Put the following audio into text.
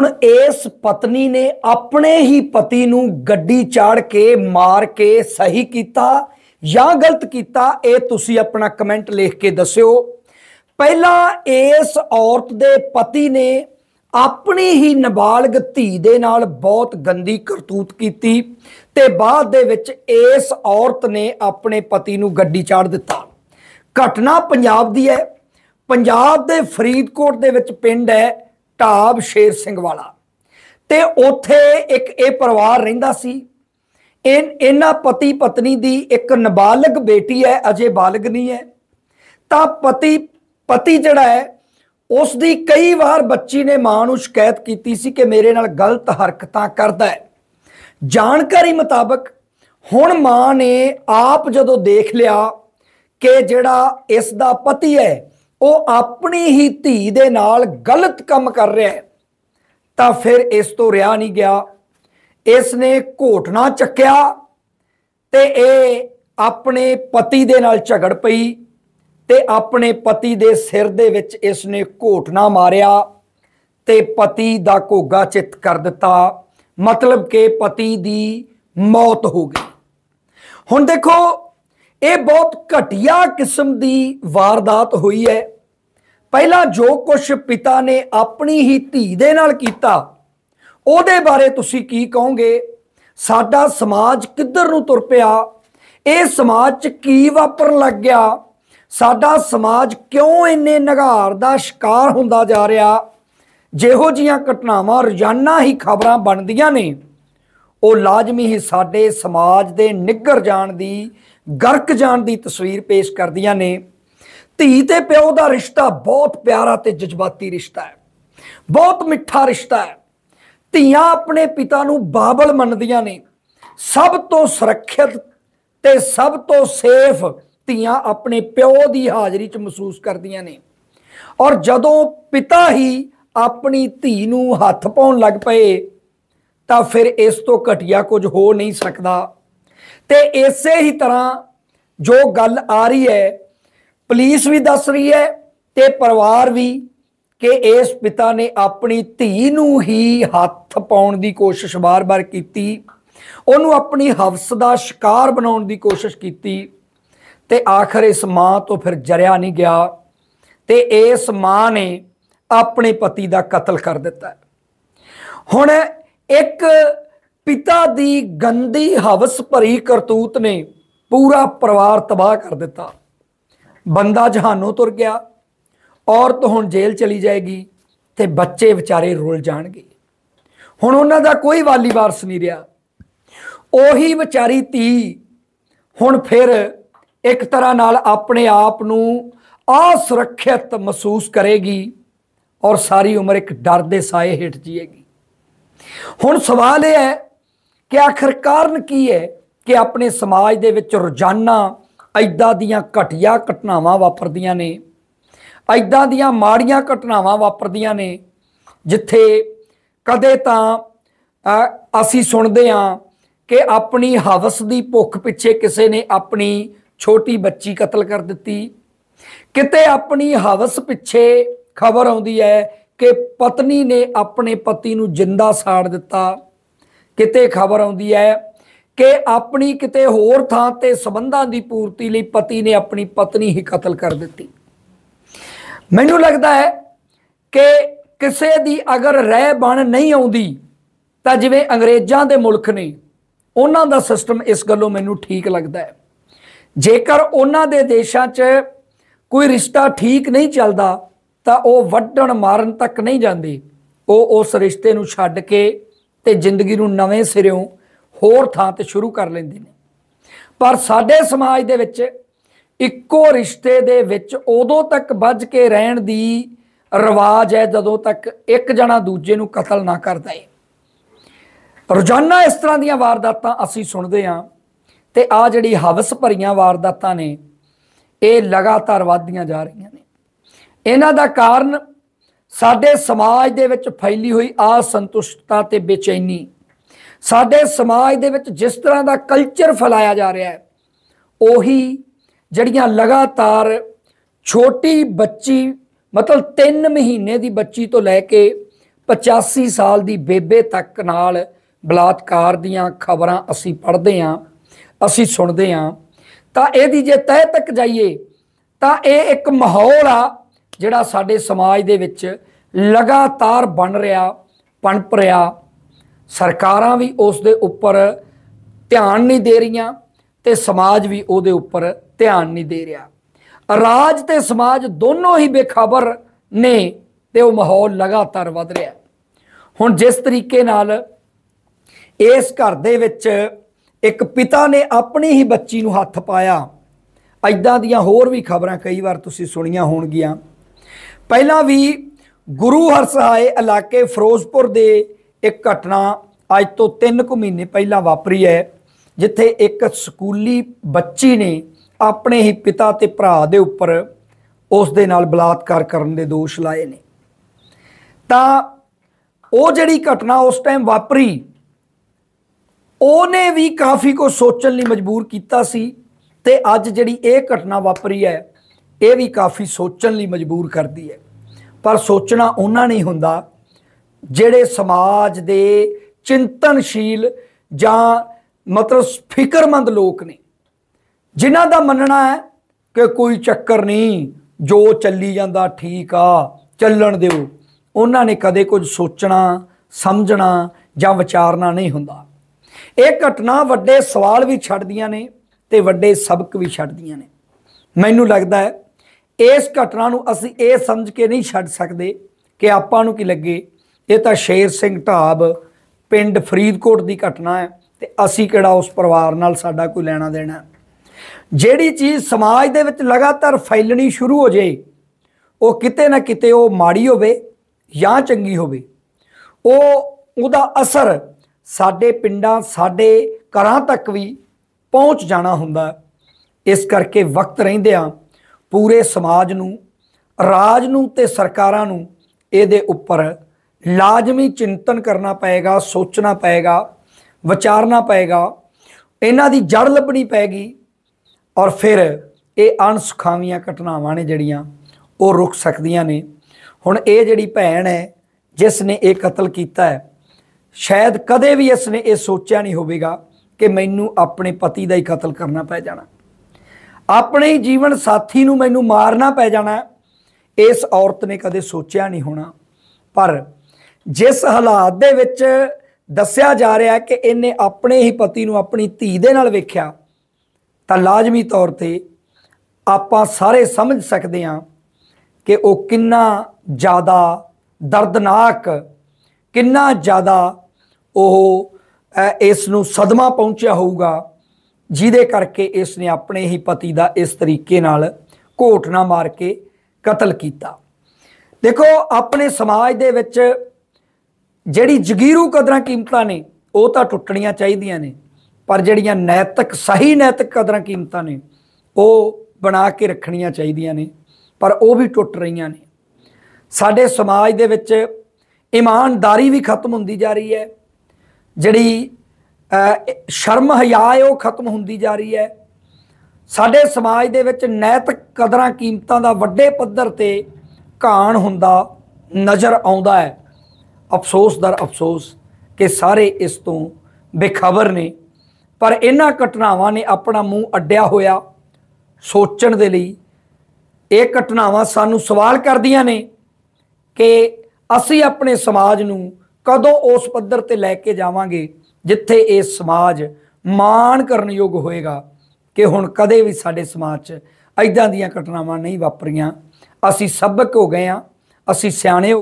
ਹੁਣ ਇਸ ਪਤਨੀ ਨੇ ਆਪਣੇ ਹੀ ਪਤੀ ਨੂੰ ਗੱਡੀ ਚਾੜ ਕੇ ਮਾਰ ਕੇ ਸਹੀ ਕੀਤਾ ਜਾਂ ਗਲਤ ਕੀਤਾ ਇਹ ਤੁਸੀਂ ਆਪਣਾ ਕਮੈਂਟ ਲਿਖ ਕੇ ਦੱਸਿਓ ਪਹਿਲਾਂ ਇਸ ਔਰਤ ਦੇ ਪਤੀ ਨੇ ਆਪਣੀ ਹੀ ਨਾਬਾਲਗ ਧੀ ਦੇ ਨਾਲ ਬਹੁਤ ਗੰਦੀ ਕਰਤੂਤ ਕੀਤੀ ਤੇ ਬਾਅਦ ਦੇ ਵਿੱਚ ਇਸ ਔਰਤ ਨੇ ਆਪਣੇ ਪਤੀ ਨੂੰ ਗੱਡੀ ਚਾੜ ਦਿੱਤਾ ਘਟਨਾ ਪੰਜਾਬ ਦੀ ਹੈ ਪੰਜਾਬ ਦੇ ਫਰੀਦਕੋਟ ਦੇ ਵਿੱਚ ਪਿੰਡ ਹੈ ਢਾਬ ਸ਼ੇਰ ਸਿੰਘ ਵਾਲਾ ਤੇ ਉਥੇ ਇੱਕ ਇਹ ਪਰਿਵਾਰ ਰਹਿੰਦਾ ਸੀ ਇਹਨਾਂ ਪਤੀ ਪਤਨੀ ਦੀ ਇੱਕ ਨਾਬਾਲਗ ਬੇਟੀ ਹੈ ਅਜੇ ਬਾਲਗ ਨਹੀਂ ਹੈ ਤਾਂ ਪਤੀ ਪਤੀ ਜਿਹੜਾ ਹੈ ਉਸ ਦੀ ਕਈ ਵਾਰ ਬੱਚੀ ਨੇ ਮਾਂ ਨੂੰ ਸ਼ਿਕਾਇਤ ਕੀਤੀ ਸੀ ਕਿ ਮੇਰੇ ਨਾਲ ਗਲਤ ਹਰਕਤਾਂ ਕਰਦਾ ਹੈ ਜਾਣਕਾਰੀ ਮੁਤਾਬਕ ਹੁਣ ਮਾਂ ਨੇ ਆਪ ਜਦੋਂ ਦੇਖ ਲਿਆ ਕਿ ਜਿਹੜਾ ਇਸ ਦਾ ਪਤੀ ਹੈ ਉਹ ਆਪਣੀ ਹੀ ਧੀ ਦੇ ਨਾਲ ਗਲਤ ਕੰਮ ਕਰ ਰਿਹਾ ਹੈ ਤਾਂ ਫਿਰ ਇਸ ਤੋਂ ਰਿਹਾ ਨਹੀਂ ਗਿਆ ਇਸ ਨੇ ਘੋਟਣਾ ਚੱਕਿਆ ਤੇ ਇਹ ਆਪਣੇ ਪਤੀ ਦੇ ਨਾਲ ਝਗੜ ਪਈ ਤੇ ਆਪਣੇ ਪਤੀ ਦੇ ਸਿਰ ਦੇ ਵਿੱਚ ਇਸ ਨੇ ਘੋਟਣਾ ਮਾਰਿਆ ਤੇ ਪਤੀ ਦਾ ਕੋਗਾ ਚਿਤ ਕਰ ਦਿੱਤਾ ਮਤਲਬ ਕਿ ਪਤੀ ਦੀ ਮੌਤ ਹੋ ਗਈ ਹੁਣ ਦੇਖੋ ਇਹ ਬਹੁਤ ਘਟੀਆ ਕਿਸਮ ਦੀ ਵਾਰਦਾਤ ਹੋਈ ਹੈ ਪਹਿਲਾਂ ਜੋ ਕੁਝ ਪਿਤਾ ਨੇ ਆਪਣੀ ਹੀ ਧੀ ਦੇ ਨਾਲ ਕੀਤਾ ਉਹਦੇ ਬਾਰੇ ਤੁਸੀਂ ਕੀ ਕਹੋਗੇ ਸਾਡਾ ਸਮਾਜ ਕਿੱਧਰ ਨੂੰ ਤੁਰ ਪਿਆ ਇਹ ਸਮਾਜ 'ਚ ਕੀ ਵਾਪਰਨ ਲੱਗ ਗਿਆ ਸਾਡਾ ਸਮਾਜ ਕਿਉਂ ਇੰਨੇ ਨਿਗਾਰ ਦਾ ਸ਼ਿਕਾਰ ਹੁੰਦਾ ਜਾ ਰਿਹਾ ਜਿਹੋ ਜੀਆਂ ਘਟਨਾਵਾਂ ਰੋਜ਼ਾਨਾ ਹੀ ਖਬਰਾਂ ਬਣਦੀਆਂ ਨੇ ਉਹ ਲਾਜ਼ਮੀ ਹੀ ਸਾਡੇ ਸਮਾਜ ਦੇ ਨਿੱਗਰ ਜਾਣ ਦੀ ਗਰਕ ਜਾਣ ਦੀ ਤਸਵੀਰ ਪੇਸ਼ ਕਰਦੀਆਂ ਨੇ ਧੀ ਤੇ ਪਿਓ ਦਾ ਰਿਸ਼ਤਾ ਬਹੁਤ ਪਿਆਰਾ ਤੇ ਜਜ਼ਬਾਤੀ ਰਿਸ਼ਤਾ ਹੈ ਬਹੁਤ ਮਿੱਠਾ ਰਿਸ਼ਤਾ ਹੈ ਧੀਆਂ ਆਪਣੇ ਪਿਤਾ ਨੂੰ ਬਾਬਲ ਮੰਨਦੀਆਂ ਨੇ ਸਭ ਤੋਂ ਸੁਰੱਖਿਅਤ ਤੇ ਸਭ ਤੋਂ ਸੇਫ ਧੀਆਂ ਆਪਣੇ ਪਿਓ ਦੀ ਹਾਜ਼ਰੀ 'ਚ ਮਹਿਸੂਸ ਕਰਦੀਆਂ ਨੇ ਔਰ ਜਦੋਂ ਪਿਤਾ ਹੀ ਆਪਣੀ ਧੀ ਨੂੰ ਹੱਥ ਪਾਉਣ ਲੱਗ ਪਏ ਤਾਂ ਫਿਰ ਇਸ ਤੋਂ ਘਟਿਆ ਕੁਝ ਹੋ ਨਹੀਂ ਸਕਦਾ ਤੇ ਇਸੇ ਹੀ ਤਰ੍ਹਾਂ ਜੋ ਗੱਲ ਆ ਰਹੀ ਹੈ ਪੁਲਿਸ ਵੀ ਦੱਸ ਰਹੀ ਹੈ ਤੇ ਪਰਿਵਾਰ ਵੀ ਕਿ ਇਸ ਪਿਤਾ ਨੇ ਆਪਣੀ ਧੀ ਨੂੰ ਹੀ ਹੱਥ ਪਾਉਣ ਦੀ ਕੋਸ਼ਿਸ਼ ਬਾਰ-ਬਾਰ ਕੀਤੀ ਉਹਨੂੰ ਆਪਣੀ ਹਵਸ ਦਾ ਸ਼ਿਕਾਰ ਬਣਾਉਣ ਦੀ ਕੋਸ਼ਿਸ਼ ਕੀਤੀ ਤੇ ਆਖਰ ਇਸ ਮਾਂ ਤੋਂ ਫਿਰ ਜਰਿਆ ਨਹੀਂ ਗਿਆ ਤੇ ਇਸ ਮਾਂ ਨੇ ਆਪਣੇ ਪਤੀ ਦਾ ਕਤਲ ਕਰ ਦਿੱਤਾ ਹੁਣ ਇੱਕ ਪਿਤਾ ਦੀ ਗੰਦੀ ਹਵਸ ਭਰੀ ਕਰਤੂਤ ਨੇ ਪੂਰਾ ਪਰਿਵਾਰ ਤਬਾਹ ਕਰ ਦਿੱਤਾ ਬੰਦਾ ਜਹਾਨੋਂ ਤੁਰ ਗਿਆ ਔਰਤ ਹੁਣ ਜੇਲ੍ਹ ਚਲੀ ਜਾਏਗੀ ਤੇ ਬੱਚੇ ਵਿਚਾਰੇ ਰੁੱਲ ਜਾਣਗੇ ਹੁਣ ਉਹਨਾਂ ਦਾ ਕੋਈ ਵਾਲੀ ਵਾਰਸ ਨਹੀਂ ਰਿਹਾ ਉਹੀ ਵਿਚਾਰੀ ਧੀ ਹੁਣ ਫਿਰ ਇੱਕ ਤਰ੍ਹਾਂ ਨਾਲ ਆਪਣੇ ਆਪ ਨੂੰ ਅਸੁਰੱਖਿਅਤ ਮਹਿਸੂਸ ਕਰੇਗੀ ਔਰ ਸਾਰੀ ਉਮਰ ਇੱਕ ਡਰ ਦੇ ਸਾਏ ਹੇਠ ਜੀਏਗੀ ਹੁਣ ਸਵਾਲ ਇਹ ਹੈ ਕਿ ਆਖਰ ਕਾਰਨ ਕੀ ਹੈ ਕਿ ਆਪਣੇ ਸਮਾਜ ਦੇ ਵਿੱਚ ਰੋਜ਼ਾਨਾ ਐਦਾਂ ਦੀਆਂ ਘਟੀਆਂ ਘਟਨਾਵਾਂ ਵਾਪਰਦੀਆਂ ਨੇ ਐਦਾਂ ਦੀਆਂ ਮਾੜੀਆਂ ਘਟਨਾਵਾਂ ਵਾਪਰਦੀਆਂ ਨੇ ਜਿੱਥੇ ਕਦੇ ਤਾਂ ਅਸੀਂ ਸੁਣਦੇ ਹਾਂ ਕਿ ਆਪਣੀ ਹਵਸ ਦੀ ਭੁੱਖ ਪਿੱਛੇ ਕਿਸੇ ਨੇ ਆਪਣੀ ਛੋਟੀ ਬੱਚੀ ਕਤਲ ਕਰ ਦਿੱਤੀ ਕਿਤੇ ਆਪਣੀ ਹਵਸ ਪਿੱਛੇ ਖਬਰ ਆਉਂਦੀ ਹੈ ਕਿ ਪਤਨੀ ਨੇ ਆਪਣੇ ਪਤੀ ਨੂੰ ਜਿੰਦਾ ਸਾੜ ਦਿੱਤਾ ਕਿਤੇ ਖਬਰ ਆਉਂਦੀ ਹੈ ਕਿ ਆਪਣੀ ਕਿਤੇ ਹੋਰ ਥਾਂ ਤੇ ਸਬੰਧਾਂ ਦੀ ਪੂਰਤੀ ਲਈ ਪਤੀ ਨੇ ਆਪਣੀ ਪਤਨੀ ਹੀ ਕਤਲ ਕਰ ਦਿੱਤੀ ਮੈਨੂੰ ਲੱਗਦਾ ਹੈ ਕਿ ਕਿਸੇ ਦੀ ਅਗਰ ਰਹਿ ਬਣ ਨਹੀਂ ਆਉਂਦੀ ਤਾਂ ਜਿਵੇਂ ਅੰਗਰੇਜ਼ਾਂ ਦੇ ਮੁਲਕ ਨੇ ਉਹਨਾਂ ਦਾ ਸਿਸਟਮ ਇਸ ਗੱਲੋਂ ਮੈਨੂੰ ਠੀਕ ਲੱਗਦਾ ਹੈ ਜੇਕਰ ਉਹਨਾਂ ਦੇ ਦੇਸ਼ਾਂ 'ਚ ਕੋਈ ਰਿਸ਼ਤਾ ਠੀਕ ਨਹੀਂ ਚੱਲਦਾ ਤਾਂ ਉਹ ਵੱਢਣ ਮਾਰਨ ਤੱਕ ਨਹੀਂ ਜਾਂਦੇ ਉਹ ਉਸ ਰਿਸ਼ਤੇ ਨੂੰ ਛੱਡ ਕੇ ਤੇ ਜ਼ਿੰਦਗੀ ਨੂੰ ਨਵੇਂ ਸਿਰਿਓਂ ਹੋਰ ਥਾਂ ਤੇ ਸ਼ੁਰੂ ਕਰ ਲੈਂਦੇ ਨੇ ਪਰ ਸਾਡੇ ਸਮਾਜ ਦੇ ਵਿੱਚ ਇੱਕੋ ਰਿਸ਼ਤੇ ਦੇ ਵਿੱਚ ਉਦੋਂ ਤੱਕ ਵੱਜ ਕੇ ਰਹਿਣ ਦੀ ਰਿਵਾਜ ਹੈ ਜਦੋਂ ਤੱਕ ਇੱਕ ਜਣਾ ਦੂਜੇ ਨੂੰ ਕਤਲ ਨਾ ਕਰਦਾ ਏ ਰੋਜ਼ਾਨਾ ਇਸ ਤਰ੍ਹਾਂ ਦੀਆਂ ਵਾਰਦਾਤਾਂ ਅਸੀਂ ਸੁਣਦੇ ਹਾਂ ਤੇ ਆ ਜਿਹੜੀ ਹਵਸ ਭਰੀਆਂ ਵਾਰਦਾਤਾਂ ਨੇ ਇਹ ਲਗਾਤਾਰ ਵਧਦੀਆਂ ਜਾ ਰਹੀਆਂ ਨੇ ਇਹਨਾਂ ਦਾ ਕਾਰਨ ਸਾਡੇ ਸਮਾਜ ਦੇ ਵਿੱਚ ਫੈਲੀ ਹੋਈ ਆ ਸੰਤੁਸ਼ਟਤਾ ਤੇ ਬੇਚੈਨੀ ਸਾਡੇ ਸਮਾਜ ਦੇ ਵਿੱਚ ਜਿਸ ਤਰ੍ਹਾਂ ਦਾ ਕਲਚਰ ਫੈਲਾਇਆ ਜਾ ਰਿਹਾ ਹੈ ਉਹੀ ਜਿਹੜੀਆਂ ਲਗਾਤਾਰ ਛੋਟੀ ਬੱਚੀ ਮਤਲਬ 3 ਮਹੀਨੇ ਦੀ ਬੱਚੀ ਤੋਂ ਲੈ ਕੇ 85 ਸਾਲ ਦੀ ਬੇਬੇ ਤੱਕ ਨਾਲ ਬਲਾਤਕਾਰ ਦੀਆਂ ਖਬਰਾਂ ਅਸੀਂ ਪੜ੍ਹਦੇ ਆਂ ਅਸੀਂ ਸੁਣਦੇ ਆਂ ਤਾਂ ਇਹਦੀ ਜੇ ਤਹਿ ਤੱਕ ਜਾਈਏ ਤਾਂ ਇਹ ਇੱਕ ਮਾਹੌਲ ਆ ਜਿਹੜਾ ਸਾਡੇ ਸਮਾਜ ਦੇ ਵਿੱਚ ਲਗਾਤਾਰ ਬਣ ਰਿਹਾ ਪਣਪ ਰਿਹਾ ਸਰਕਾਰਾਂ ਵੀ ਉਸ ਦੇ ਉੱਪਰ ਧਿਆਨ ਨਹੀਂ ਦੇ ਰਹੀਆਂ ਤੇ ਸਮਾਜ ਵੀ ਉਹਦੇ ਉੱਪਰ ਧਿਆਨ ਨਹੀਂ ਦੇ ਰਿਹਾ ਰਾਜ ਤੇ ਸਮਾਜ ਦੋਨੋਂ ਹੀ ਬੇਖਬਰ ਨੇ ਤੇ ਉਹ ਮਾਹੌਲ ਲਗਾਤਾਰ ਵਧ ਰਿਹਾ ਹੁਣ ਜਿਸ ਤਰੀਕੇ ਨਾਲ ਇਸ ਘਰ ਦੇ ਵਿੱਚ ਇੱਕ ਪਿਤਾ ਨੇ ਆਪਣੀ ਹੀ ਬੱਚੀ ਨੂੰ ਹੱਥ ਪਾਇਆ ਐਦਾਂ ਦੀਆਂ ਹੋਰ ਵੀ ਖਬਰਾਂ ਕਈ ਵਾਰ ਤੁਸੀਂ ਸੁਣੀਆਂ ਹੋਣਗੀਆਂ ਪਹਿਲਾਂ ਵੀ ਗੁਰੂ ਹਰਸਹਾਏ ਇਲਾਕੇ ਫਿਰੋਜ਼ਪੁਰ ਦੇ ਇੱਕ ਘਟਨਾ ਅੱਜ ਤੋਂ 3 ਕੁ ਮਹੀਨੇ ਪਹਿਲਾਂ ਵਾਪਰੀ ਹੈ ਜਿੱਥੇ ਇੱਕ ਸਕੂਲੀ ਬੱਚੀ ਨੇ ਆਪਣੇ ਹੀ ਪਿਤਾ ਤੇ ਭਰਾ ਦੇ ਉੱਪਰ ਉਸ ਦੇ ਨਾਲ ਬਲਾਤਕਾਰ ਕਰਨ ਦੇ ਦੋਸ਼ ਲਾਏ ਨੇ ਤਾਂ ਉਹ ਜਿਹੜੀ ਘਟਨਾ ਉਸ ਟਾਈਮ ਵਾਪਰੀ ਉਹਨੇ ਵੀ ਕਾਫੀ ਕੋ ਸੋਚਣ ਲਈ ਮਜਬੂਰ ਕੀਤਾ ਸੀ ਤੇ ਅੱਜ ਜਿਹੜੀ ਇਹ ਘਟਨਾ ਵਾਪਰੀ ਹੈ ਇਹ ਵੀ ਕਾਫੀ ਸੋਚਣ ਲਈ ਮਜਬੂਰ ਕਰਦੀ ਹੈ ਪਰ ਸੋਚਣਾ ਉਹਨਾਂ ਨਹੀਂ ਹੁੰਦਾ ਜਿਹੜੇ ਸਮਾਜ ਦੇ ਚਿੰਤਨਸ਼ੀਲ ਜਾਂ ਮਤਲਬ ਫਿਕਰਮੰਦ ਲੋਕ ਨੇ ਜਿਨ੍ਹਾਂ ਦਾ ਮੰਨਣਾ ਹੈ ਕਿ ਕੋਈ ਚੱਕਰ ਨਹੀਂ ਜੋ ਚੱਲੀ ਜਾਂਦਾ ਠੀਕ ਆ ਚੱਲਣ ਦਿਓ ਉਹਨਾਂ ਨੇ ਕਦੇ ਕੁਝ ਸੋਚਣਾ ਸਮਝਣਾ ਜਾਂ ਵਿਚਾਰਨਾ ਨਹੀਂ ਹੁੰਦਾ ਇਹ ਘਟਨਾ ਵੱਡੇ ਸਵਾਲ ਵੀ ਛੱਡਦੀਆਂ ਨੇ ਤੇ ਵੱਡੇ ਸਬਕ ਵੀ ਛੱਡਦੀਆਂ ਨੇ ਮੈਨੂੰ ਲੱਗਦਾ ਹੈ ਇਸ ਘਟਨਾ ਨੂੰ ਅਸੀਂ ਇਹ ਸਮਝ ਕੇ ਨਹੀਂ ਛੱਡ ਸਕਦੇ ਕਿ ਆਪਾਂ ਨੂੰ ਕੀ ਲੱਗੇ ਇਹ ਤਾਂ ਸ਼ੇਰ ਸਿੰਘ ਢਾਬ ਪਿੰਡ ਫਰੀਦਕੋਟ ਦੀ ਘਟਨਾ ਹੈ ਤੇ ਅਸੀਂ ਕਿਹੜਾ ਉਸ ਪਰਿਵਾਰ ਨਾਲ ਸਾਡਾ ਕੋਈ ਲੈਣਾ ਦੇਣਾ ਜਿਹੜੀ ਚੀਜ਼ ਸਮਾਜ ਦੇ ਵਿੱਚ ਲਗਾਤਾਰ ਫੈਲਣੀ ਸ਼ੁਰੂ ਹੋ ਜੇ ਉਹ ਕਿਤੇ ਨਾ ਕਿਤੇ ਉਹ ਮਾੜੀ ਹੋਵੇ ਜਾਂ ਚੰਗੀ ਹੋਵੇ ਉਹ ਉਹਦਾ ਅਸਰ ਸਾਡੇ ਪਿੰਡਾਂ ਸਾਡੇ ਘਰਾਂ ਤੱਕ ਵੀ ਪਹੁੰਚ ਜਾਣਾ ਹੁੰਦਾ ਇਸ ਕਰਕੇ ਵਕਤ ਰਹਿੰਦਿਆਂ ਪੂਰੇ ਸਮਾਜ ਨੂੰ ਰਾਜ ਨੂੰ ਤੇ ਸਰਕਾਰਾਂ ਨੂੰ ਇਹਦੇ ਉੱਪਰ ਲਾਜ਼ਮੀ ਚਿੰਤਨ ਕਰਨਾ ਪਏਗਾ ਸੋਚਣਾ ਪਏਗਾ ਵਿਚਾਰਨਾ ਪਏਗਾ ਇਹਨਾਂ ਦੀ ਜੜ ਲੱਭਣੀ ਪੈਗੀ ਔਰ ਫਿਰ ਇਹ ਅਣਸੁਖਾਵੀਆਂ ਘਟਨਾਵਾਂ ਨੇ ਜਿਹੜੀਆਂ ਉਹ ਰੁਕ ਸਕਦੀਆਂ ਨੇ ਹੁਣ ਇਹ ਜਿਹੜੀ ਭੈਣ ਹੈ ਜਿਸ ਨੇ ਇਹ ਕਤਲ ਕੀਤਾ ਹੈ ਸ਼ਾਇਦ ਕਦੇ ਵੀ ਇਸ ਨੇ ਇਹ ਸੋਚਿਆ ਨਹੀਂ ਹੋਵੇਗਾ ਕਿ ਮੈਨੂੰ ਆਪਣੇ ਪਤੀ ਦਾ ਹੀ ਕਤਲ ਕਰਨਾ ਪੈ ਜਾਣਾ ਆਪਣੇ ਜੀਵਨ ਸਾਥੀ ਨੂੰ ਮੈਨੂੰ ਮਾਰਨਾ ਪੈ ਜਾਣਾ ਇਸ ਔਰਤ ਨੇ ਕਦੇ ਸੋਚਿਆ ਨਹੀਂ ਹੋਣਾ ਪਰ ਜਿਸ ਹਾਲਾਤ ਦੇ ਵਿੱਚ ਦੱਸਿਆ ਜਾ ਰਿਹਾ ਕਿ ਇਹਨੇ ਆਪਣੇ ਹੀ ਪਤੀ ਨੂੰ ਆਪਣੀ ਧੀ ਦੇ ਨਾਲ ਵੇਖਿਆ ਤਾਂ ਲਾਜ਼ਮੀ ਤੌਰ ਤੇ ਆਪਾਂ ਸਾਰੇ ਸਮਝ ਸਕਦੇ ਹਾਂ ਕਿ ਉਹ ਕਿੰਨਾ ਜ਼ਿਆਦਾ ਦਰਦਨਾਕ ਕਿੰਨਾ ਜ਼ਿਆਦਾ ਉਹ ਇਸ ਨੂੰ ਸਦਮਾ ਪਹੁੰਚਿਆ ਹੋਊਗਾ ਜਿਹਦੇ ਕਰਕੇ ਇਸ ਨੇ ਆਪਣੇ ਹੀ ਪਤੀ ਦਾ ਇਸ ਤਰੀਕੇ ਨਾਲ ਘੋਟਣਾ ਮਾਰ ਕੇ ਕਤਲ ਕੀਤਾ ਦੇਖੋ ਆਪਣੇ ਸਮਾਜ ਦੇ ਵਿੱਚ ਜਿਹੜੀ ਜਗੀਰੂ ਕਦਰਾਂ ਕੀਮਤਾਂ ਨੇ ਉਹ ਤਾਂ ਟੁੱਟਣੀਆਂ ਚਾਹੀਦੀਆਂ ਨੇ ਪਰ ਜਿਹੜੀਆਂ ਨੈਤਿਕ ਸਹੀ ਨੈਤਿਕ ਕਦਰਾਂ ਕੀਮਤਾਂ ਨੇ ਉਹ ਬਣਾ ਕੇ ਰੱਖਣੀਆਂ ਚਾਹੀਦੀਆਂ ਨੇ ਪਰ ਉਹ ਵੀ ਟੁੱਟ ਰਹੀਆਂ ਨੇ ਸਾਡੇ ਸਮਾਜ ਦੇ ਵਿੱਚ ਇਮਾਨਦਾਰੀ ਵੀ ਖਤਮ ਹੁੰਦੀ ਜਾ ਰਹੀ ਹੈ ਜਿਹੜੀ ਸ਼ਰਮ ਹਿਆ ਉਹ ਖਤਮ ਹੁੰਦੀ ਜਾ ਰਹੀ ਹੈ ਸਾਡੇ ਸਮਾਜ ਦੇ ਵਿੱਚ ਨੈਤਿਕ ਕਦਰਾਂ ਕੀਮਤਾਂ ਦਾ ਵੱਡੇ ਪੱਧਰ ਤੇ ਘਾਣ ਹੁੰਦਾ ਨਜ਼ਰ ਆਉਂਦਾ ਹੈ ਅਫਸੋਸ ਦਰ ਅਫਸੋਸ ਕਿ ਸਾਰੇ ਇਸ ਤੋਂ ਬੇਖਬਰ ਨੇ ਪਰ ਇਹਨਾਂ ਘਟਨਾਵਾਂ ਨੇ ਆਪਣਾ ਮੂੰਹ ਅੱਡਿਆ ਹੋਇਆ ਸੋਚਣ ਦੇ ਲਈ ਇਹ ਘਟਨਾਵਾਂ ਸਾਨੂੰ ਸਵਾਲ ਕਰਦੀਆਂ ਨੇ ਕਿ ਅਸੀਂ ਆਪਣੇ ਸਮਾਜ ਨੂੰ ਕਦੋਂ ਉਸ ਪੱਧਰ ਤੇ ਲੈ ਕੇ ਜਾਵਾਂਗੇ ਜਿੱਥੇ ਇਹ ਸਮਾਜ ਮਾਣ ਕਰਨ ਯੋਗ ਹੋਏਗਾ ਕਿ ਹੁਣ ਕਦੇ ਵੀ ਸਾਡੇ ਸਮਾਜ 'ਚ ਐਦਾਂ ਦੀਆਂ ਘਟਨਾਵਾਂ ਨਹੀਂ ਵਾਪਰੀਆਂ ਅਸੀਂ ਸਬਕ ਹੋ ਗਏ ਆ ਅਸੀਂ ਸਿਆਣੇ